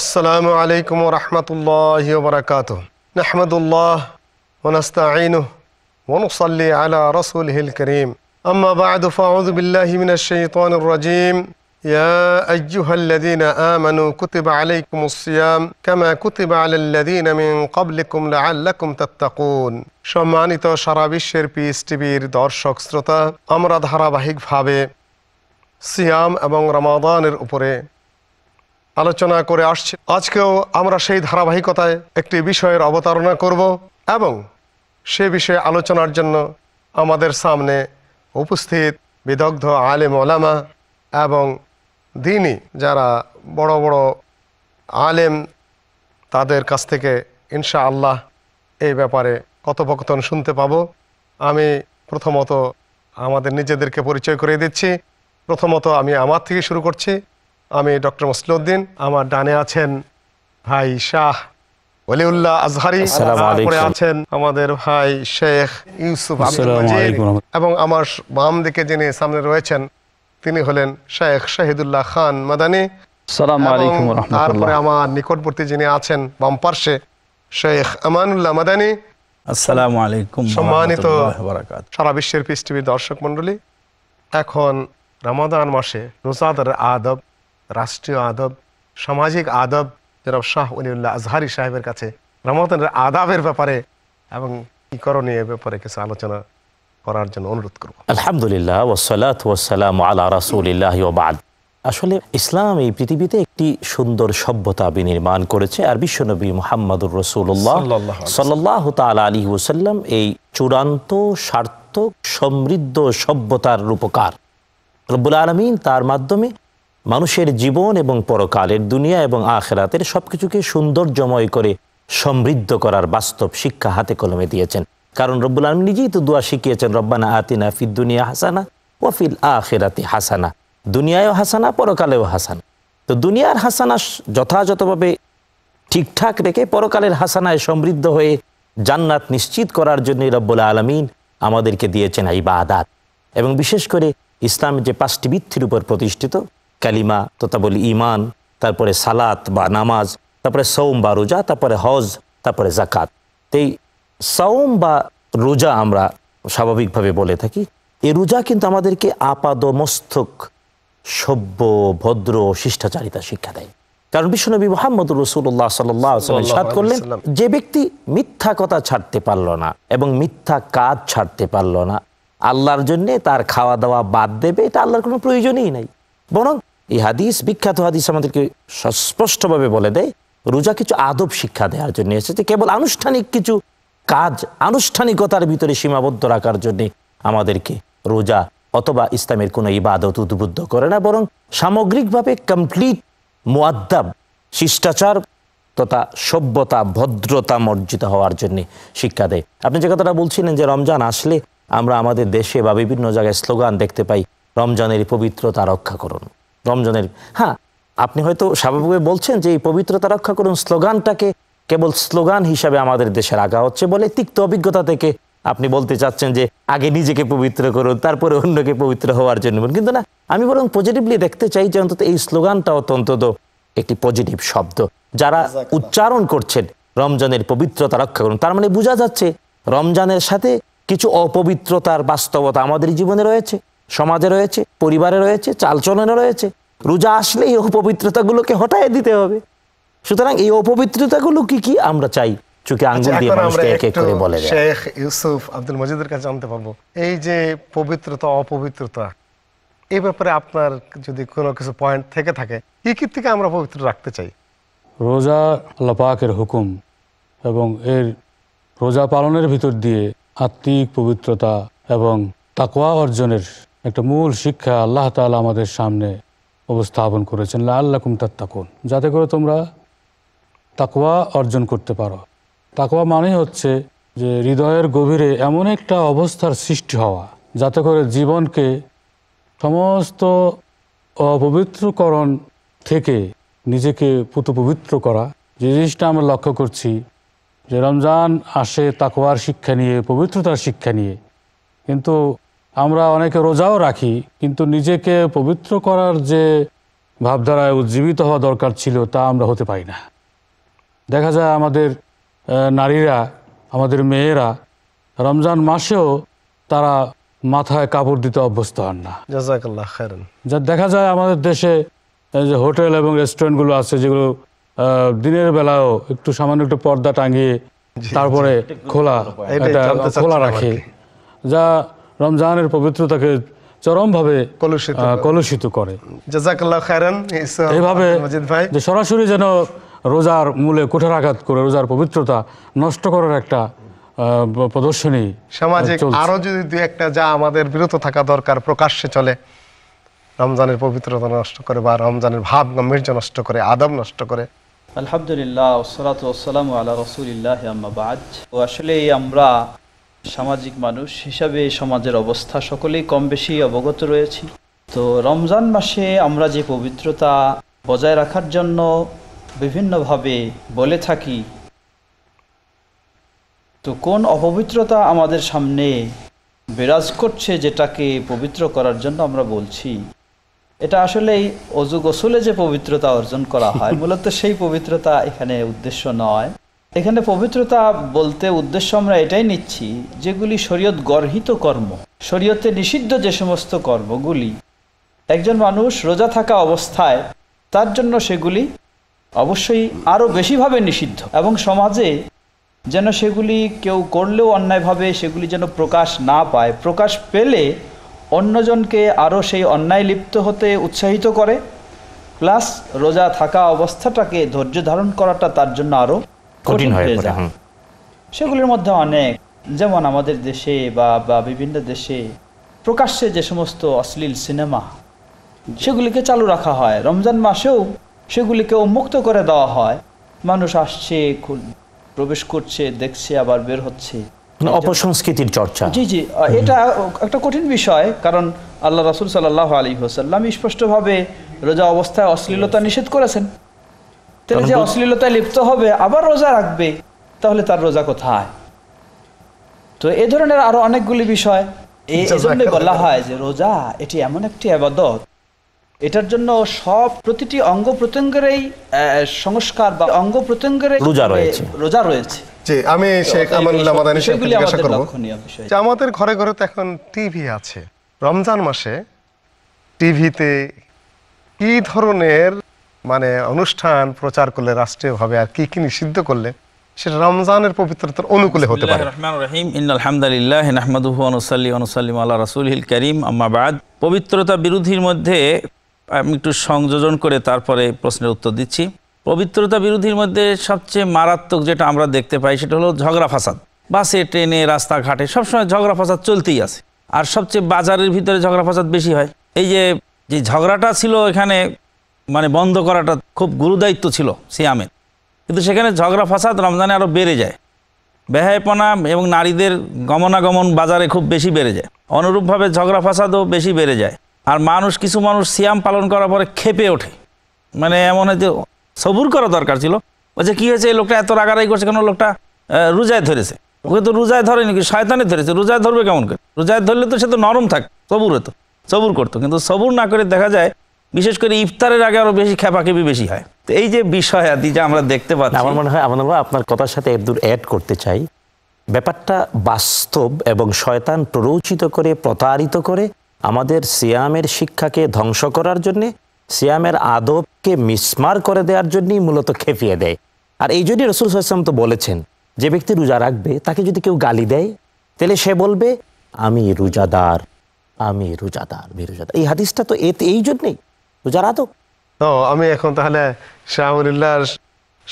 আসসালামু আলাইকুম রহমতুল্লাহ বরকাত নাহমদুল্লাহ ونستعينه ونصلي على رسوله الكريم أما بعد فأعوذ بالله من الشيطان الرجيم يا أيها الذين آمنوا كتب عليكم الصيام كما كتب على الذين من قبلكم لعلكم تتقون সম্মানিত সারা বিশ্বের পিস টিভির দর্শক শ্রোতা আমরা ধারাবাহিকভাবে সিয়াম এবং রমাদানের উপরে আলোচনা করে আসছে আজকেও আমরা সেই ধারাবাহিকতায় একটি বিষয়ের অবতারণা করব এবং সে বিষয়ে আলোচনার জন্য আমাদের সামনে উপস্থিত বিদগ্ধ আলেম ওলামা এবং দিনই যারা বড় বড় আলেম তাদের কাছ থেকে ইনশা আল্লাহ এই ব্যাপারে কথোপকথন শুনতে পাব আমি প্রথমত আমাদের নিজেদেরকে পরিচয় করে দিচ্ছি প্রথমত আমি আমার থেকে শুরু করছি আমি ডক্টর মসলুদ্দিন আমার ডানে আছেন ভাই শাহ ওলিউল্লাহ আজহারি তারপরে আছেন আমাদের ভাই শেখ ইউসুফ এবং আমার বাম দিকে যিনি সামনে রয়েছেন তিনি হলেন শেখ শাহিদুল্লাহ খান মাদানী তারপরে আমার নিকটবর্তী যিনি আছেন বাম পার্শ্বে শেখ আমানুল্লাহ মাদানী সম্মানিত সারা বিশ্বের পিস দর্শক মন্ডলী এখন রমাদান মাসে রোজাদার আদব রাষ্ট্রীয় আদব সামাজিক আদব যেরব শাহ উনিউল্লাহ আজহারি সাহেবের কাছে রহমতের আদাবের ব্যাপারে এবং কি করণীয় ব্যাপারে কিছু আলোচনা করার জন্য অনুরোধ করব আলহামদুলিল্লাহ ওসলাত ওসালাম আলা রাসুলিল্লাহ আসলে ইসলাম এই পৃথিবীতে একটি সুন্দর সভ্যতা বিনির্মাণ করেছে আর বিশ্বনবী মোহাম্মদুর রসুল্লাহ সাল্লাহ তাল আলী ওসাল্লাম এই চূড়ান্ত সার্থক সমৃদ্ধ সভ্যতার রূপকার রব্বুল আলমিন তার মাধ্যমে মানুষের জীবন এবং পরকালের দুনিয়া এবং আখেরাতের সব কিছুকে সৌন্দর্যময় করে সমৃদ্ধ করার বাস্তব শিক্ষা হাতে কলমে দিয়েছেন কারণ রব্বুল আলম নিজেই তো দোয়া শিখিয়েছেন রব্বানা আতিনা ফিদ দুনিয়া হাসানা ওয়াফিল আখেরাতি হাসানা দুনিয়ায়ও হাসানা পরকালেও হাসানা তো দুনিয়ার হাসানা যথাযথভাবে ঠিকঠাক রেখে পরকালের হাসানায় সমৃদ্ধ হয়ে জান্নাত নিশ্চিত করার জন্য রব্বুল আলমিন আমাদেরকে দিয়েছেন এই বা আদাত এবং বিশেষ করে ইসলাম যে পাঁচটি বৃত্তির উপর প্রতিষ্ঠিত কালিমা তো তা বলি ইমান তারপরে সালাত বা নামাজ তারপরে সৌম বা রোজা তারপরে হজ তারপরে জাকাত এই সৌম বা রোজা আমরা স্বাভাবিকভাবে বলে থাকি এই রোজা কিন্তু আমাদেরকে আপাদ মস্তক সভ্য ভদ্র শিষ্টাচারিতা শিক্ষা দেয় কারণ বিশ্বনবী মোহাম্মদ রসুল্লাহ সাল্লাম সাল্লাহ করলেন যে ব্যক্তি মিথ্যা কথা ছাড়তে পারল না এবং মিথ্যা কাজ ছাড়তে পারল না আল্লাহর জন্যে তার খাওয়া দাওয়া বাদ দেবে এটা আল্লাহর কোনো প্রয়োজনই নাই বরং এই হাদিস বিখ্যাত হাদিস আমাদেরকে সস্পষ্টভাবে বলে দেয় রোজা কিছু আদব শিক্ষা দেওয়ার জন্য এসেছে কেবল আনুষ্ঠানিক কিছু কাজ আনুষ্ঠানিকতার ভিতরে সীমাবদ্ধ রাখার জন্য আমাদেরকে রোজা অথবা ইসলামের কোনো ইবাদত উদ্বুদ্ধ করে না বরং সামগ্রিকভাবে কমপ্লিট মোয়াদ্দাব শিষ্টাচার তথা সভ্যতা ভদ্রতা মর্জিত হওয়ার জন্য শিক্ষা দেয় আপনি যে কথাটা বলছিলেন যে রমজান আসলে আমরা আমাদের দেশে বা বিভিন্ন জায়গায় স্লোগান দেখতে পাই রমজানের পবিত্রতা রক্ষা করুন রমজানের হ্যাঁ আপনি হয়তো স্বাভাবিকভাবে বলছেন যে এই পবিত্রতা রক্ষা করুন স্লোগানটাকে কেবল স্লোগান হিসাবে আমাদের দেশে রাখা হচ্ছে বলে তিক্ত অভিজ্ঞতা থেকে আপনি বলতে চাচ্ছেন যে আগে নিজেকে পবিত্র করুন তারপরে অন্যকে পবিত্র হওয়ার জন্য কিন্তু না আমি বরং পজিটিভলি দেখতে চাই যে অন্তত এই স্লোগানটা অত্যন্ত একটি পজিটিভ শব্দ যারা উচ্চারণ করছেন রমজানের পবিত্রতা রক্ষা করুন তার মানে বোঝা যাচ্ছে রমজানের সাথে কিছু অপবিত্রতার বাস্তবতা আমাদের জীবনে রয়েছে সমাজে রয়েছে পরিবারে রয়েছে চালচলনে রয়েছে রোজা আসলে আসলেই অপবিত্রতাগুলোকে হটাই দিতে হবে সুতরাং এই অপবিত্রতাগুলো কি কি আমরা চাই চোখে আচ্ছা, আঙ্গুল দিয়ে মানুষকে এক এক করে বলে শেখ ইউসুফ আব্দুল মজিদের কাছে জানতে পারবো এই যে পবিত্রতা অপবিত্রতা এই ব্যাপারে আপনার যদি কোনো কিছু পয়েন্ট থেকে থাকে কি কি থেকে আমরা পবিত্র রাখতে চাই রোজা লপাকের হুকুম এবং এর রোজা পালনের ভিতর দিয়ে আত্মিক পবিত্রতা এবং তাকোয়া অর্জনের একটা মূল শিক্ষা আল্লাহ তালা আমাদের সামনে উপস্থাপন করেছেন তার তাকুন যাতে করে তোমরা তাকোয়া অর্জন করতে পারো তাকোয়া মানে হচ্ছে যে হৃদয়ের গভীরে এমন একটা অবস্থার সৃষ্টি হওয়া যাতে করে জীবনকে সমস্ত অপবিত্রকরণ থেকে নিজেকে পুতপবিত্র পবিত্র করা যে জিনিসটা আমরা লক্ষ্য করছি যে রমজান আসে তাকোয়ার শিক্ষা নিয়ে পবিত্রতার শিক্ষা নিয়ে কিন্তু আমরা অনেকে রোজাও রাখি কিন্তু নিজেকে পবিত্র করার যে ভাবধারায় উজ্জীবিত হওয়া দরকার ছিল তা আমরা হতে পারি না দেখা যায় আমাদের নারীরা আমাদের মেয়েরা রমজান মাসেও তারা মাথায় কাপড় দিতে অভ্যস্ত হন না যা দেখা যায় আমাদের দেশে যে হোটেল এবং রেস্টুরেন্টগুলো আছে যেগুলো দিনের বেলাও একটু সামান্য একটু পর্দা টাঙিয়ে তারপরে খোলা খোলা রাখে যা রমজানের পবিত্রতাকে চরমভাবে কলুষিত করে এভাবে যে সরাসরি যেন রোজার মূলে কুঠার আঘাত করে রোজার পবিত্রতা নষ্ট করার একটা প্রদর্শনী সামাজিক আরো যদি দু একটা যা আমাদের বিরত থাকা দরকার প্রকাশ্যে চলে রমজানের পবিত্রতা নষ্ট করে বা রমজানের ভাব গম্ভীর্য নষ্ট করে আদম নষ্ট করে আলহামদুলিল্লাহ ওসরাত ওসালাম আল্লাহ রসুলিল্লাহ আসলে আমরা সামাজিক মানুষ হিসাবে সমাজের অবস্থা সকলেই কম বেশি অবগত রয়েছি তো রমজান মাসে আমরা যে পবিত্রতা বজায় রাখার জন্য বিভিন্নভাবে বলে থাকি তো কোন অপবিত্রতা আমাদের সামনে বিরাজ করছে যেটাকে পবিত্র করার জন্য আমরা বলছি এটা আসলে অজু গোসলে যে পবিত্রতা অর্জন করা হয় মূলত সেই পবিত্রতা এখানে উদ্দেশ্য নয় এখানে পবিত্রতা বলতে উদ্দেশ্য আমরা এটাই নিচ্ছি যেগুলি শরীয়ত গর্হিত কর্ম শরীয়তে নিষিদ্ধ যে সমস্ত কর্মগুলি একজন মানুষ রোজা থাকা অবস্থায় তার জন্য সেগুলি অবশ্যই আরও বেশিভাবে নিষিদ্ধ এবং সমাজে যেন সেগুলি কেউ করলেও অন্যায়ভাবে সেগুলি যেন প্রকাশ না পায় প্রকাশ পেলে অন্যজনকে আরও সেই অন্যায় লিপ্ত হতে উৎসাহিত করে প্লাস রোজা থাকা অবস্থাটাকে ধৈর্য ধারণ করাটা তার জন্য আরও কঠিন হয়ে পড়ে সেগুলির মধ্যে অনেক যেমন আমাদের দেশে বা বা বিভিন্ন দেশে প্রকাশ্যে যে সমস্ত অশ্লীল সিনেমা সেগুলিকে চালু রাখা হয় রমজান মাসেও সেগুলিকে উন্মুক্ত করে দেওয়া হয় মানুষ আসছে প্রবেশ করছে দেখছে আবার বের হচ্ছে মানে অপসংস্কৃতির চর্চা জি জি এটা একটা কঠিন বিষয় কারণ আল্লাহ রাসুল সাল্লাহ আলী হোসাল্লাম স্পষ্টভাবে রোজা অবস্থায় অশ্লীলতা নিষেধ করেছেন তাহলে যে অশ্লীলতায় লিপ্ত হবে আবার রোজা রাখবে তাহলে তার রোজা কোথায় তো এ ধরনের আরো অনেকগুলি বিষয় এই বলা হয় যে রোজা এটি এমন একটি আবাদত এটার জন্য সব প্রতিটি অঙ্গ প্রত্যঙ্গেরই সংস্কার বা অঙ্গ প্রত্যঙ্গের রোজা রয়েছে রোজা রয়েছে জি আমি শেখ আমানুল্লাহ জিজ্ঞাসা করব যে আমাদের ঘরে ঘরে তো এখন টিভি আছে রমজান মাসে টিভিতে কি ধরনের মানে অনুষ্ঠান প্রচার করলে রাষ্ট্রীয়ভাবে আর কি কি নিষিদ্ধ করলে সেটা রমজানের পবিত্রতার অনুকূলে হতে পারে রহিম ইন্নাল হামদালিল্লাহ নাহমাদুহু অনুসাল্লি আনুসাল্লিম আল্লাহ রাসুলহিল করিম আম্মাবাদ পবিত্রতা বিরোধীর মধ্যে আমি একটু সংযোজন করে তারপরে প্রশ্নের উত্তর দিচ্ছি পবিত্রতা বিরোধীর মধ্যে সবচেয়ে মারাত্মক যেটা আমরা দেখতে পাই সেটা হলো ঝগড়া ফাসাদ বাসে ট্রেনে রাস্তাঘাটে সবসময় ঝগড়া ফাসাদ চলতেই আছে আর সবচেয়ে বাজারের ভিতরে ঝগড়া ফাসাদ বেশি হয় এই যে যে ঝগড়াটা ছিল এখানে মানে বন্ধ করাটা খুব গুরুদায়িত্ব ছিল সিয়ামের কিন্তু সেখানে ঝগড়া ফাসাদ রমজানে আরও বেড়ে যায় বেহায়পনা এবং নারীদের গমনাগমন বাজারে খুব বেশি বেড়ে যায় অনুরূপভাবে ঝগড়া ফাসাদও বেশি বেড়ে যায় আর মানুষ কিছু মানুষ সিয়াম পালন করার পরে খেপে ওঠে মানে এমন হয় যে সবুর করা দরকার ছিল বলছে কী হয়েছে এই লোকটা এত রাগারাই করছে কেন লোকটা রোজায় ধরেছে ওকে তো রোজায় ধরেনি কি শয়তানে ধরেছে রোজায় ধরবে কেমন করে রোজায় ধরলে তো সে তো নরম থাকে সবুর হতো সবুর করতো কিন্তু সবুর না করে দেখা যায় বিশেষ করে ইফতারের আগে আরও বেশি খেপাখেপি বেশি হয় তো এই যে বিষয় আদি যা আমরা দেখতে পাচ্ছি আমার মনে হয় আমার আপনার কথার সাথে একদূর অ্যাড করতে চাই ব্যাপারটা বাস্তব এবং শয়তান প্ররোচিত করে প্রতারিত করে আমাদের সিয়ামের শিক্ষাকে ধ্বংস করার জন্যে সিয়ামের আদবকে মিসমার করে দেওয়ার জন্যই মূলত খেপিয়ে দেয় আর এই জন্যই রসুল সাল্লাম তো বলেছেন যে ব্যক্তি রোজা রাখবে তাকে যদি কেউ গালি দেয় তাহলে সে বলবে আমি রোজাদার আমি রোজাদার বিরোজাদার এই হাদিসটা তো এতে এই জন্যেই আমি এখন তাহলে শাহরুল্লাহ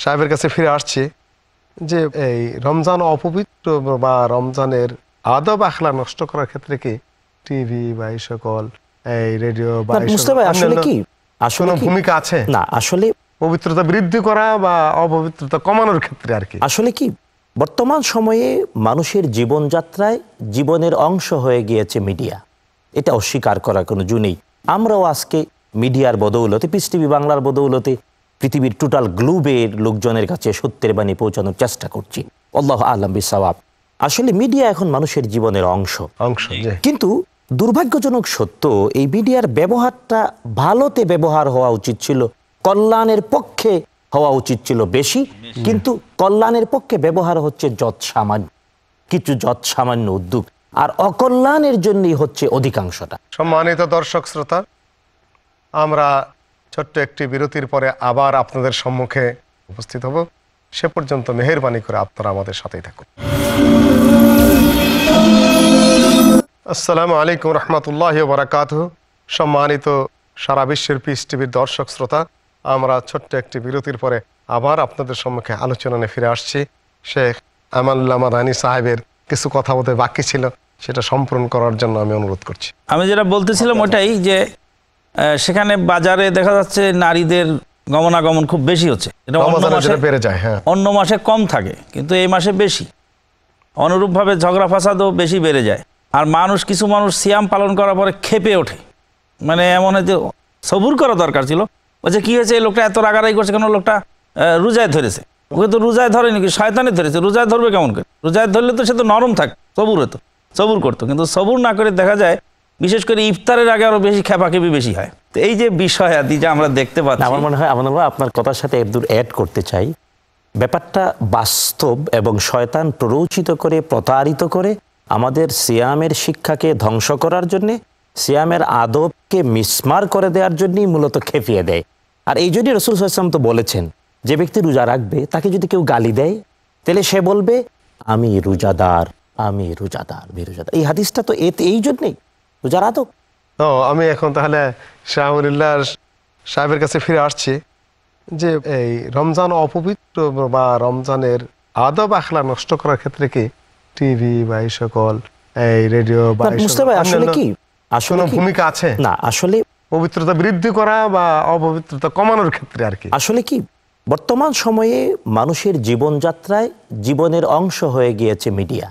সাহেবের কাছে ফিরে আসছি যে এই রমজান অপবিত্র বা রমজানের আদব আখলা নষ্ট করার ক্ষেত্রে কি টিভি বা এই সকল এই রেডিও বা আসলে কি আসলে ভূমিকা আছে না আসলে পবিত্রতা বৃদ্ধি করা বা অপবিত্রতা কমানোর ক্ষেত্রে আর কি আসলে কি বর্তমান সময়ে মানুষের জীবনযাত্রায় জীবনের অংশ হয়ে গিয়েছে মিডিয়া এটা অস্বীকার করার কোনো জু নেই আমরাও আজকে মিডিয়ার বদৌলতে পিস টিভি বাংলার বদৌলতে পৃথিবীর টোটাল গ্লোবের লোকজনের কাছে সত্যের বাণী পৌঁছানোর চেষ্টা করছি আল্লাহ আলম বিশাব আসলে মিডিয়া এখন মানুষের জীবনের অংশ অংশ কিন্তু দুর্ভাগ্যজনক সত্য এই মিডিয়ার ব্যবহারটা ভালোতে ব্যবহার হওয়া উচিত ছিল কল্যাণের পক্ষে হওয়া উচিত ছিল বেশি কিন্তু কল্যাণের পক্ষে ব্যবহার হচ্ছে যৎ সামান্য কিছু যৎ সামান্য উদ্যোগ আর অকল্যাণের জন্যই হচ্ছে অধিকাংশটা সম্মানিত দর্শক শ্রোতা আমরা ছোট্ট একটি বিরতির পরে আবার আপনাদের সম্মুখে উপস্থিত হব সে পর্যন্ত মেহরবানি করে আপনারা আমাদের সাথেই থাকুন আসসালামু আলাইকুম রহমতুল্লাহ বারাকাত সম্মানিত সারা বিশ্বের পিস টিভির দর্শক শ্রোতা আমরা ছোট্ট একটি বিরতির পরে আবার আপনাদের সম্মুখে আলোচনায় ফিরে আসছি শেখ আমাল্লা রানী সাহেবের কিছু কথা বলতে বাকি ছিল সেটা সম্পূরণ করার জন্য আমি অনুরোধ করছি আমি যেটা বলতেছিলাম ওটাই যে সেখানে বাজারে দেখা যাচ্ছে নারীদের গমনাগমন খুব বেশি হচ্ছে এটা অন্য মাসে যায় হ্যাঁ। অন্য মাসে কম থাকে কিন্তু এই মাসে বেশি অনুরূপভাবে ঝগড়া ফাসাদও বেশি বেড়ে যায় আর মানুষ কিছু মানুষ সিয়াম পালন করার পরে খেপে ওঠে মানে এমন হয়তো সবুর করা দরকার ছিল বলছে কী হয়েছে এই লোকটা এত রাগারাই করছে কেন লোকটা রোজায় ধরেছে ওকে তো রোজায় ধরেনি কি শয়তানে ধরেছে রোজায় ধরবে কেমন করে রোজায় ধরলে তো সে তো নরম থাকে সবুর হতো সবুর করতো কিন্তু সবুর না করে দেখা যায় বিশেষ করে ইফতারের আগে আরও বেশি খেপাকেপি বেশি হয় তো এই যে বিষয় আদি যা আমরা দেখতে পাচ্ছি আমার মনে হয় আমাদের আপনার কথার সাথে একদূর অ্যাড করতে চাই ব্যাপারটা বাস্তব এবং শয়তান প্ররোচিত করে প্রতারিত করে আমাদের সিয়ামের শিক্ষাকে ধ্বংস করার জন্যে সিয়ামের আদবকে মিসমার করে দেওয়ার জন্যই মূলত খেপিয়ে দেয় আর এই জন্যই রসুল সাম তো বলেছেন যে ব্যক্তি রোজা রাখবে তাকে যদি কেউ গালি দেয় তাহলে সে বলবে আমি রোজাদার আমি রোজাদার বিরোজাদার এই হাদিসটা তো এতে এই জন্যেই ও আমি এখন তাহলে শাহমুল্লাহ সাহেবের কাছে ফিরে আসছি যে এই রমজান অপবিত্র বা রমজানের আদব আখলা নষ্ট করার ক্ষেত্রে কি টিভি বা এই সকল এই রেডিও বা আসলে কি আসলে ভূমিকা আছে না আসলে পবিত্রতা বৃদ্ধি করা বা অপবিত্রতা কমানোর ক্ষেত্রে আর কি আসলে কি বর্তমান সময়ে মানুষের জীবনযাত্রায় জীবনের অংশ হয়ে গিয়েছে মিডিয়া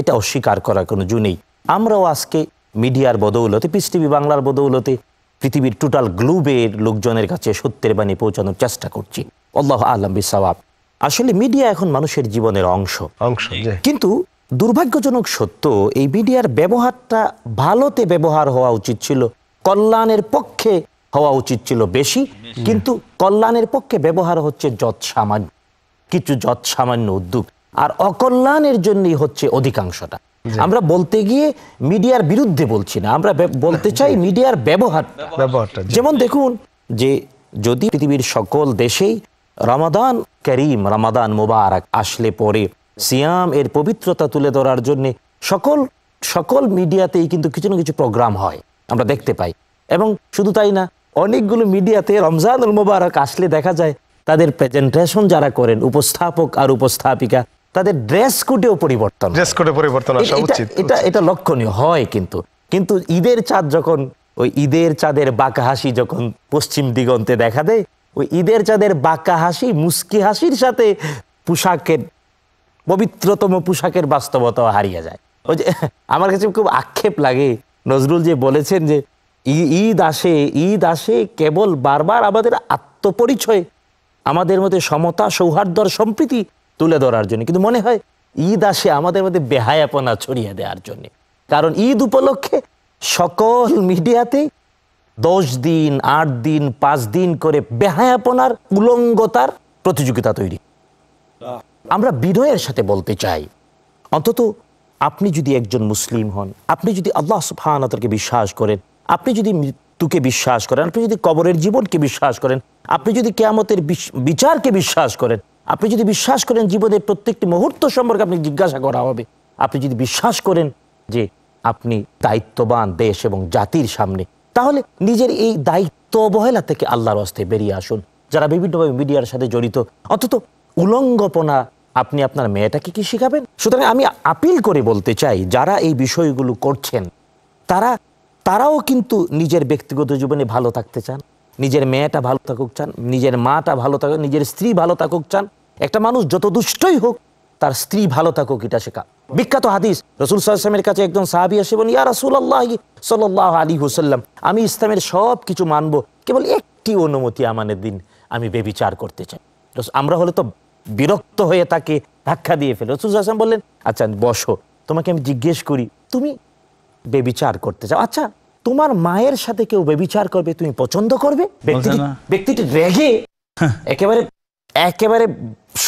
এটা অস্বীকার করার কোনো জু নেই আমরাও আজকে মিডিয়ার বদৌলতে পিস টিভি বাংলার বদৌলতে পৃথিবীর টোটাল গ্লোবের লোকজনের কাছে সত্যের বাণী পৌঁছানোর চেষ্টা করছি আল্লাহ আলম বিশাব আসলে মিডিয়া এখন মানুষের জীবনের অংশ অংশ কিন্তু দুর্ভাগ্যজনক সত্য এই মিডিয়ার ব্যবহারটা ভালোতে ব্যবহার হওয়া উচিত ছিল কল্যাণের পক্ষে হওয়া উচিত ছিল বেশি কিন্তু কল্যাণের পক্ষে ব্যবহার হচ্ছে যৎ সামান্য কিছু যৎ সামান্য উদ্যোগ আর অকল্যাণের জন্যই হচ্ছে অধিকাংশটা আমরা বলতে গিয়ে মিডিয়ার বিরুদ্ধে বলছি না আমরা বলতে চাই মিডিয়ার ব্যবহার যেমন দেখুন যে যদি পৃথিবীর সকল দেশেই রামাদান করিম রামাদান মোবারক আসলে পরে সিয়াম এর পবিত্রতা তুলে ধরার জন্য সকল সকল মিডিয়াতেই কিন্তু কিছু না কিছু প্রোগ্রাম হয় আমরা দেখতে পাই এবং শুধু তাই না অনেকগুলো মিডিয়াতে রমজানুল মোবারক আসলে দেখা যায় তাদের প্রেজেন্টেশন যারা করেন উপস্থাপক আর উপস্থাপিকা তাদের ড্রেস কোডেও পরিবর্তন ড্রেস কোডে পরিবর্তন আসা উচিত এটা এটা লক্ষণীয় হয় কিন্তু কিন্তু ঈদের চাঁদ যখন ওই ঈদের চাঁদের বাঁকা হাসি যখন পশ্চিম দিগন্তে দেখা দেয় ওই ঈদের চাঁদের বাঁকা হাসি মুস্কি হাসির সাথে পোশাকের পবিত্রতম পোশাকের বাস্তবতাও হারিয়ে যায় ওই যে আমার কাছে খুব আক্ষেপ লাগে নজরুল যে বলেছেন যে ঈদ আসে ঈদ আসে কেবল বারবার আমাদের আত্মপরিচয় আমাদের মধ্যে সমতা সৌহার্দ্য সম্প্রীতি তুলে ধরার জন্য কিন্তু মনে হয় ঈদ আসে আমাদের মধ্যে বেহায়াপনা ছড়িয়ে দেওয়ার জন্য কারণ ঈদ উপলক্ষে সকল মিডিয়াতে দশ দিন আট দিন পাঁচ দিন করে বেহায়াপনার উলঙ্গতার প্রতিযোগিতা তৈরি আমরা বিনয়ের সাথে বলতে চাই অন্তত আপনি যদি একজন মুসলিম হন আপনি যদি আল্লাহ সুফানকে বিশ্বাস করেন আপনি যদি মৃত্যুকে বিশ্বাস করেন আপনি যদি কবরের জীবনকে বিশ্বাস করেন আপনি যদি কেয়ামতের বিচারকে বিশ্বাস করেন আপনি যদি বিশ্বাস করেন জীবনের প্রত্যেকটি মুহূর্ত সম্পর্কে আপনি জিজ্ঞাসা করা হবে আপনি যদি বিশ্বাস করেন যে আপনি দায়িত্ববান দেশ এবং জাতির সামনে তাহলে নিজের এই দায়িত্ব অবহেলা থেকে আল্লাহর হস্তে বেরিয়ে আসুন যারা বিভিন্নভাবে মিডিয়ার সাথে জড়িত অন্তত উলঙ্গপনা আপনি আপনার মেয়েটাকে কি শেখাবেন সুতরাং আমি আপিল করে বলতে চাই যারা এই বিষয়গুলো করছেন তারা তারাও কিন্তু নিজের ব্যক্তিগত জীবনে ভালো থাকতে চান নিজের মেয়েটা ভালো থাকুক চান নিজের মাটা ভালো থাকুক নিজের স্ত্রী ভালো থাকুক চান একটা মানুষ যত দুষ্টই হোক তার স্ত্রী ভালো থাকুক এটা শেখা বিখ্যাত হাদিস রসুল সাল্লামের কাছে একজন সাহাবি আসে বলি ইয়া রসুল আল্লাহ সাল্লাহ আলী হুসাল্লাম আমি ইসলামের সব কিছু মানবো কেবল একটি অনুমতি আমাদের দিন আমি বেবিচার করতে চাই আমরা হলে তো বিরক্ত হয়ে তাকে ধাক্কা দিয়ে ফেলে রসুল সাল্লাম বললেন আচ্ছা বসো তোমাকে আমি জিজ্ঞেস করি তুমি বেবিচার করতে চাও আচ্ছা তোমার মায়ের সাথে কেউ বেবিচার করবে তুমি পছন্দ করবে ব্যক্তিটি রেগে একেবারে একেবারে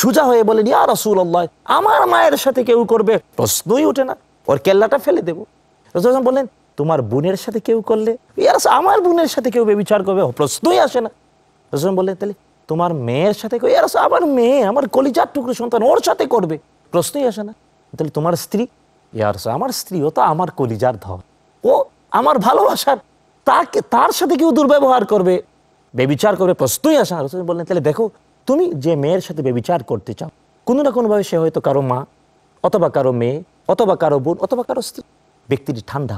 সোজা হয়ে বলে ইয়া রসুল আল্লাহ আমার মায়ের সাথে কেউ করবে প্রশ্নই উঠে না ওর কেল্লাটা ফেলে দেবো রসুল বললেন তোমার বোনের সাথে কেউ করলে ইয়ার আমার বোনের সাথে কেউ বেবিচার করবে প্রশ্নই আসে না রসুল বললেন তাহলে তোমার মেয়ের সাথে কেউ ইয়ার আমার মেয়ে আমার কলিজার টুকরো সন্তান ওর সাথে করবে প্রশ্নই আসে না তাহলে তোমার স্ত্রী ইয়ার আমার স্ত্রী ও তো আমার কলিজার ধর ও আমার ভালোবাসার তাকে তার সাথে কেউ দুর্ব্যবহার করবে বেবিচার করবে প্রশ্নই আসা রসুল বললেন তাহলে দেখো তুমি যে মেয়ের সাথে বেবিচার করতে চাও কোনো না কোনোভাবে সে হয়তো কারো মা অথবা কারো মেয়ে অথবা কারো বোন অথবা কারো স্ত্রী ব্যক্তিটি ঠান্ডা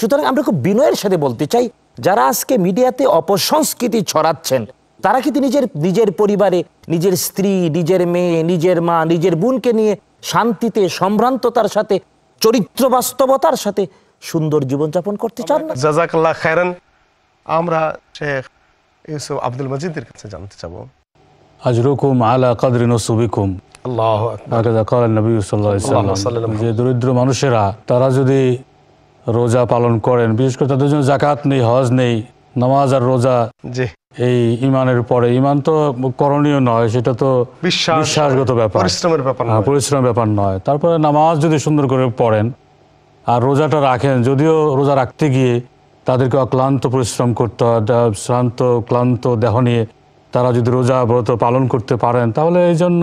সুতরাং আমরা খুব বিনয়ের সাথে বলতে চাই যারা আজকে মিডিয়াতে অপসংস্কৃতি ছড়াচ্ছেন তারা কিন্তু নিজের নিজের পরিবারে নিজের স্ত্রী নিজের মেয়ে নিজের মা নিজের বোনকে নিয়ে শান্তিতে সম্ভ্রান্ততার সাথে চরিত্র বাস্তবতার সাথে সুন্দর জীবনযাপন করতে চান না জাজাকাল্লাহ খায়রান আমরা শেখ ইউসুফ আব্দুল মজিদের কাছে জানতে চাব আজরুকুম আলা নসুবিকুম যে দরিদ্র মানুষেরা তারা যদি রোজা পালন করেন বিশেষ করে তাদের জন্য জাকাত নেই হজ নেই নামাজ আর রোজা এই ইমানের পরে ইমান তো করণীয় নয় সেটা তো বিশ্বাসগত ব্যাপার পরিশ্রমের ব্যাপার হ্যাঁ, পরিশ্রমের ব্যাপার নয় তারপরে নামাজ যদি সুন্দর করে পড়েন আর রোজাটা রাখেন যদিও রোজা রাখতে গিয়ে তাদেরকে অক্লান্ত পরিশ্রম করতে হয় শ্রান্ত ক্লান্ত দেহ নিয়ে তারা যদি রোজা ব্রত পালন করতে পারেন তাহলে এই জন্য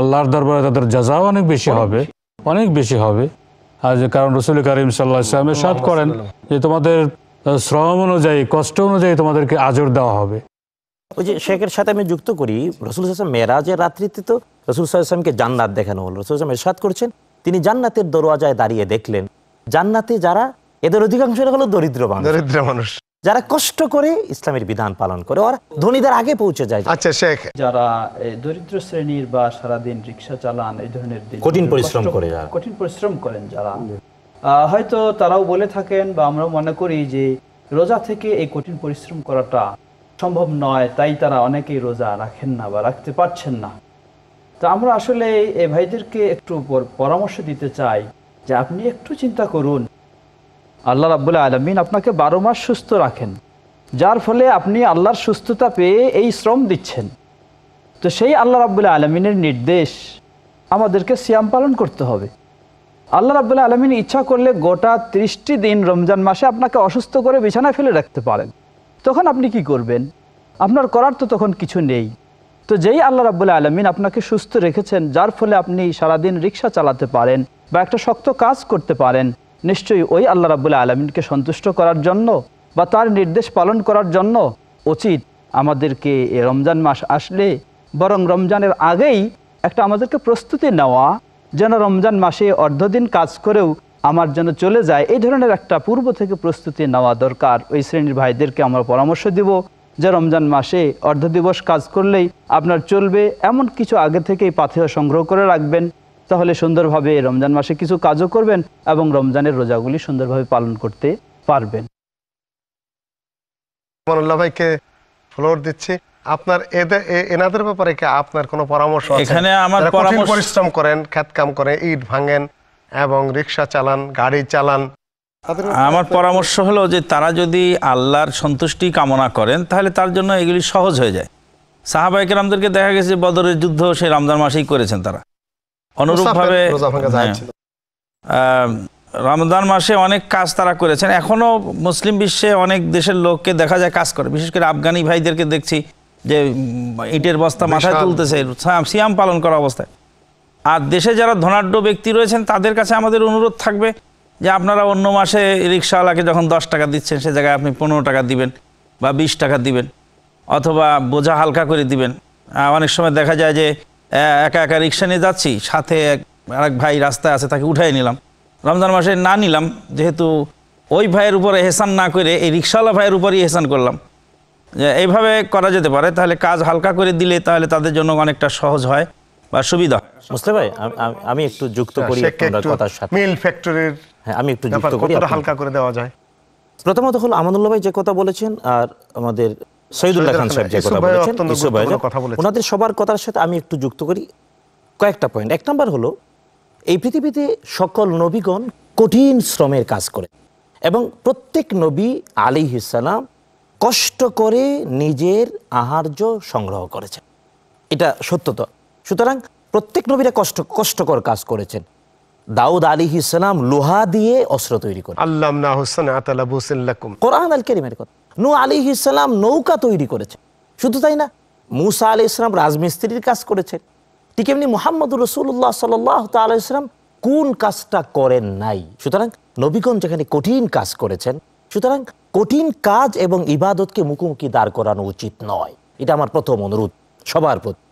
আল্লাহর দরবারে তাদের যাজাও অনেক বেশি হবে অনেক বেশি হবে আর যে কারণ রসুল করিম সাল্লা ইসলামের সাদ করেন যে তোমাদের শ্রম অনুযায়ী কষ্ট অনুযায়ী তোমাদেরকে আজর দেওয়া হবে ওই যে শেখের সাথে আমি যুক্ত করি রসুল ইসলাম মেয়েরাজের রাত্রিতে তো রসুল সাল্লামকে জান্নাত দেখানো হলো রসুল ইসলাম এরশাদ করছেন তিনি জান্নাতের দরওয়াজায় দাঁড়িয়ে দেখলেন জান্নাতে যারা এদের অধিকাংশ হলো দরিদ্র মানুষ দরিদ্র মানুষ যারা কষ্ট করে ইসলামের বিধান পালন করে আর ধনীদের আগে পৌঁছে যায় আচ্ছা শেখ যারা দরিদ্র শ্রেণীর বা সারাদিন রিক্সা চালান এই ধরনের কঠিন পরিশ্রম করে যারা কঠিন পরিশ্রম করেন যারা হয়তো তারাও বলে থাকেন বা আমরা মনে করি যে রোজা থেকে এই কঠিন পরিশ্রম করাটা সম্ভব নয় তাই তারা অনেকেই রোজা রাখেন না বা রাখতে পারছেন না তা আমরা আসলে এই ভাইদেরকে একটু পরামর্শ দিতে চাই যে আপনি একটু চিন্তা করুন আল্লাহ রাবুল আলমিন আপনাকে বারো মাস সুস্থ রাখেন যার ফলে আপনি আল্লাহর সুস্থতা পেয়ে এই শ্রম দিচ্ছেন তো সেই আল্লাহ রাবুল্লাহ আলমিনের নির্দেশ আমাদেরকে সিয়াম পালন করতে হবে আল্লাহ রাবুল্লাহ আলমিন ইচ্ছা করলে গোটা ত্রিশটি দিন রমজান মাসে আপনাকে অসুস্থ করে বিছানায় ফেলে রাখতে পারেন তখন আপনি কি করবেন আপনার করার তো তখন কিছু নেই তো যেই আল্লাহ রাবুল্লাহ আলমিন আপনাকে সুস্থ রেখেছেন যার ফলে আপনি সারাদিন রিক্সা চালাতে পারেন বা একটা শক্ত কাজ করতে পারেন নিশ্চয়ই ওই আল্লাহ রাবুল্লাহ আলমিনকে সন্তুষ্ট করার জন্য বা তার নির্দেশ পালন করার জন্য উচিত আমাদেরকে এ রমজান মাস আসলে বরং রমজানের আগেই একটা আমাদেরকে প্রস্তুতি নেওয়া যেন রমজান মাসে অর্ধদিন কাজ করেও আমার যেন চলে যায় এই ধরনের একটা পূর্ব থেকে প্রস্তুতি নেওয়া দরকার ওই শ্রেণীর ভাইদেরকে আমরা পরামর্শ দিব যে রমজান মাসে অর্ধ দিবস কাজ করলেই আপনার চলবে এমন কিছু আগে থেকেই পাথেয় সংগ্রহ করে রাখবেন তাহলে সুন্দরভাবে রমজান মাসে কিছু কাজও করবেন এবং রমজানের রোজাগুলি সুন্দরভাবে পালন করতে পারবেন ভাইকে ফ্লোর দিচ্ছি আপনার এনাদের ব্যাপারে কি আপনার কোনো পরামর্শ এখানে আমার পরামর্শ পরিশ্রম করেন খ্যাত কাম করেন ইট ভাঙেন এবং রিক্সা চালান গাড়ি চালান আমার পরামর্শ হলো যে তারা যদি আল্লাহর সন্তুষ্টি কামনা করেন তাহলে তার জন্য এগুলি সহজ হয়ে যায় রামদেরকে দেখা গেছে বদরের যুদ্ধ সেই রমজান মাসেই করেছেন তারা অনুরূপভাবে হ্যাঁ। রমজান মাসে অনেক কাজ তারা করেছেন এখনও মুসলিম বিশ্বে অনেক দেশের লোককে দেখা যায় কাজ করে বিশেষ করে আফগানি ভাইদেরকে দেখছি যে ইটের বস্তা মাথায় তুলতেছে সিয়াম পালন করা অবস্থায় আর দেশে যারা ধনাঢ্য ব্যক্তি রয়েছেন তাদের কাছে আমাদের অনুরোধ থাকবে যে আপনারা অন্য মাসে রিক্সাওয়ালাকে যখন দশ টাকা দিচ্ছেন সে জায়গায় আপনি পনেরো টাকা দিবেন বা বিশ টাকা দিবেন অথবা বোঝা হালকা করে দিবেন অনেক সময় দেখা যায় যে একা একা রিক্সা নিয়ে যাচ্ছি সাথে আরেক ভাই রাস্তায় আছে তাকে উঠাই নিলাম রমজান মাসে না নিলাম যেহেতু ওই ভাইয়ের উপরে হেসান না করে এই রিক্সাওয়ালা ভাইয়ের উপরই হেসান করলাম যে এইভাবে করা যেতে পারে তাহলে কাজ হালকা করে দিলে তাহলে তাদের জন্য অনেকটা সহজ হয় বা সুবিধা বুঝতে ভাই আমি একটু যুক্ত করি মিল ফ্যাক্টরির হ্যাঁ আমি একটু যুক্ত করি হালকা করে দেওয়া যায় প্রথমত হলো আমানুল্লাহ ভাই যে কথা বলেছেন আর আমাদের সৈদুল্লাহ খান সাহেব যে কথা বলেছেন ইসু ভাই ওনাদের সবার কথার সাথে আমি একটু যুক্ত করি কয়েকটা পয়েন্ট এক নম্বর হলো এই পৃথিবীতে সকল নবীগণ কঠিন শ্রমের কাজ করে এবং প্রত্যেক নবী আলী হিসালাম কষ্ট করে নিজের আহার্য সংগ্রহ করেছেন এটা সত্য তো সুতরাং প্রত্যেক নবীরা কষ্ট কষ্টকর কাজ করেছেন দাউদ আলী ইসলাম লোহা দিয়ে অস্ত্র তৈরি করে আল্লাহ কোরআন আল কেরিমের কথা নু আলী ইসলাম নৌকা তৈরি করেছে শুধু তাই না মুসা আলি ইসলাম রাজমিস্ত্রির কাজ করেছেন ঠিক এমনি মোহাম্মদ রসুল্লাহ সাল্লাহ ইসলাম কোন কাজটা করেন নাই সুতরাং নবীগণ যেখানে কঠিন কাজ করেছেন সুতরাং কঠিন কাজ এবং ইবাদতকে মুখোমুখি দাঁড় করানো উচিত নয় এটা আমার প্রথম অনুরোধ সবার প্রতি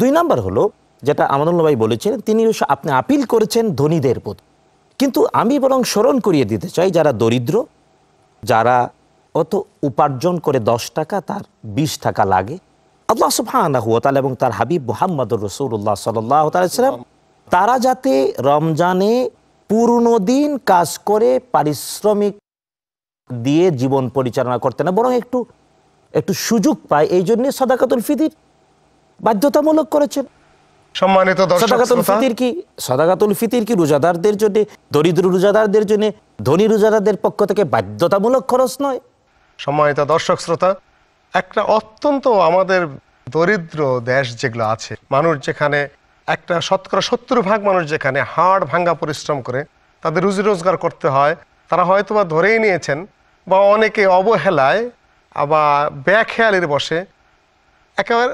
দুই নাম্বার হলো যেটা আমানুল্লাহ বলেছিলেন তিনি আপনি আপিল করেছেন ধনীদের প্রতি কিন্তু আমি বরং স্মরণ করিয়ে দিতে চাই যারা দরিদ্র যারা অত উপার্জন করে দশ টাকা তার বিশ টাকা লাগে আল্লাহ সুফানাহাল এবং তার হাবিব মোহাম্মদুর রসুল্লাহ সাল্লাম তারা যাতে রমজানে পুরনো দিন কাজ করে পারিশ্রমিক দিয়ে জীবন পরিচালনা করতে না বরং একটু একটু সুযোগ পায় এই জন্য সদাকাতুল ফিতির বাধ্যতামূলক করেছেন সম্মানিত সদাকাতুল ফিতির কি সদাকাতুল ফিতির কি রোজাদারদের জন্য দরিদ্র রোজাদারদের জন্য ধনী রোজাদারদের পক্ষ থেকে বাধ্যতামূলক খরচ নয় সম্মানিত দর্শক শ্রোতা একটা অত্যন্ত আমাদের দরিদ্র দেশ যেগুলো আছে মানুষ যেখানে একটা শতকরা সত্তর ভাগ মানুষ যেখানে হাড় ভাঙ্গা পরিশ্রম করে তাদের রুজি রোজগার করতে হয় তারা হয়তো বা ধরেই নিয়েছেন বা অনেকে অবহেলায় আবার ব্যাখেয়ালির বসে একেবারে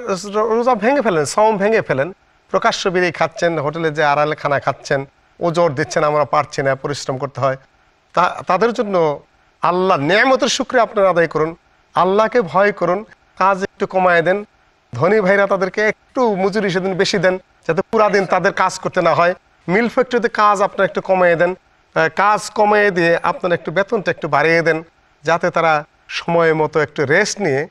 রোজা ভেঙে ফেলেন সম ভেঙে ফেলেন প্রকাশ্য বেরিয়ে খাচ্ছেন হোটেলে যে আড়ালে খানা খাচ্ছেন ও জোর দিচ্ছেন আমরা পারছি না পরিশ্রম করতে হয় তা তাদের জন্য আল্লাহ নিয়ামতের শুক্রে আপনারা আদায় করুন আল্লাহকে ভয় করুন কাজ একটু কমায় দেন ধনী ভাইরা তাদেরকে একটু মজুরি সেদিন বেশি দেন যাতে পুরা দিন তাদের কাজ করতে না হয় মিল ফ্যাক্টরিতে কাজ আপনারা একটু কমিয়ে দেন কাজ কমিয়ে দিয়ে আপনারা একটু বেতনটা একটু বাড়িয়ে দেন যাতে তারা সময় মতো একটু রেস্ট নিয়ে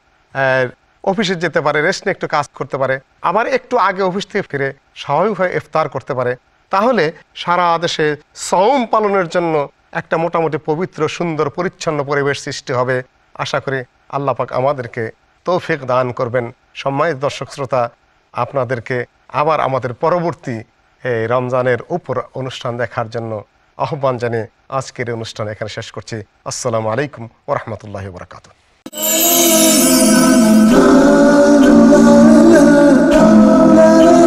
অফিসে যেতে পারে রেস্ট নিয়ে একটু কাজ করতে পারে আবার একটু আগে অফিস থেকে ফিরে স্বাভাবিকভাবে ইফতার করতে পারে তাহলে সারা দেশে সওম পালনের জন্য একটা মোটামুটি পবিত্র সুন্দর পরিচ্ছন্ন পরিবেশ সৃষ্টি হবে আশা করি আল্লাপাক আমাদেরকে তৌফিক দান করবেন সম্মানিত দর্শক শ্রোতা আপনাদেরকে আবার আমাদের পরবর্তী এই রমজানের উপর অনুষ্ঠান দেখার জন্য আহ্বান জানিয়ে আজকের অনুষ্ঠান এখানে শেষ করছি আসসালামু আলাইকুম ওরহমতুল্লাহ বরকাত la la